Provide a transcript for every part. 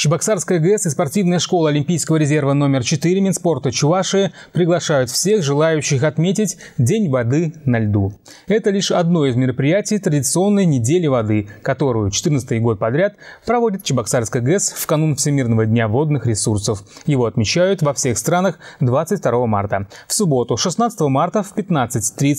Чебоксарская ГЭС и спортивная школа Олимпийского резерва номер 4 Минспорта Чувашии приглашают всех желающих отметить День воды на льду. Это лишь одно из мероприятий традиционной недели воды, которую 14 год подряд проводит Чебоксарская ГЭС в канун Всемирного дня водных ресурсов. Его отмечают во всех странах 22 марта. В субботу 16 марта в 15.30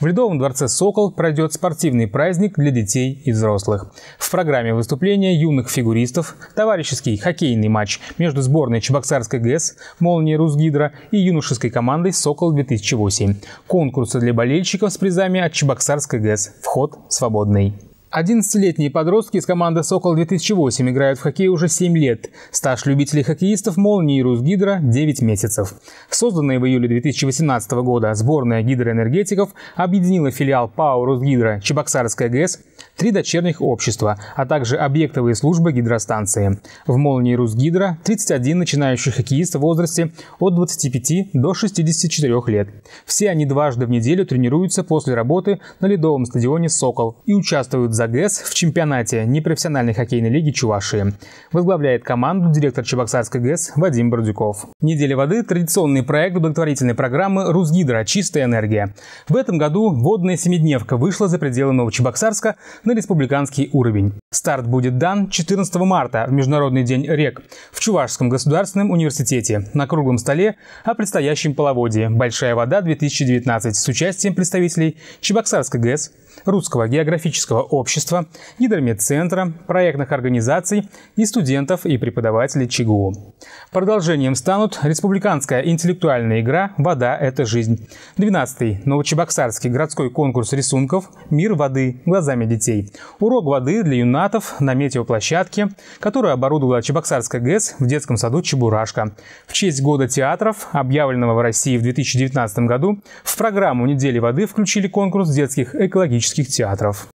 в Ледовом дворце «Сокол» пройдет спортивный праздник для детей и взрослых. В программе выступления юных фигуристов, товарищи тематический хоккейный матч между сборной Чебоксарской ГЭС, «Молния» Русгидро и юношеской командой «Сокол-2008». Конкурсы для болельщиков с призами от Чебоксарской ГЭС. Вход свободный. 11-летние подростки из команды «Сокол-2008» играют в хоккей уже 7 лет. Стаж любителей хоккеистов «Молнии» и «Русгидро» – 9 месяцев. Созданная в июле 2018 года сборная гидроэнергетиков объединила филиал «Пау» «Русгидро» Чебоксарская ГЭС три дочерних общества, а также объектовые службы гидростанции. В «Молнии Русгидро» 31 начинающих хоккеиста в возрасте от 25 до 64 лет. Все они дважды в неделю тренируются после работы на ледовом стадионе «Сокол» и участвуют за ГЭС в чемпионате непрофессиональной хоккейной лиги Чувашии. Возглавляет команду директор Чебоксарской ГЭС Вадим Бордюков. «Неделя воды» – традиционный проект благотворительной программы «Русгидро. Чистая энергия». В этом году водная семидневка вышла за пределы Новочебоксарска на республиканский уровень. Старт будет дан 14 марта в Международный день рек в Чувашском государственном университете на круглом столе о предстоящем половодье «Большая вода-2019» с участием представителей Чебоксарской ГЭС, Русского географического общества, Гидромедцентра, проектных организаций и студентов и преподавателей ЧГУ. Продолжением станут республиканская интеллектуальная игра «Вода – это жизнь», 12-й Новочебоксарский городской конкурс рисунков «Мир воды глазами детей», детей. Урок воды для юнатов на метеоплощадке, которую оборудовала Чебоксарская ГЭС в детском саду «Чебурашка». В честь года театров, объявленного в России в 2019 году, в программу «Недели воды» включили конкурс детских экологических театров.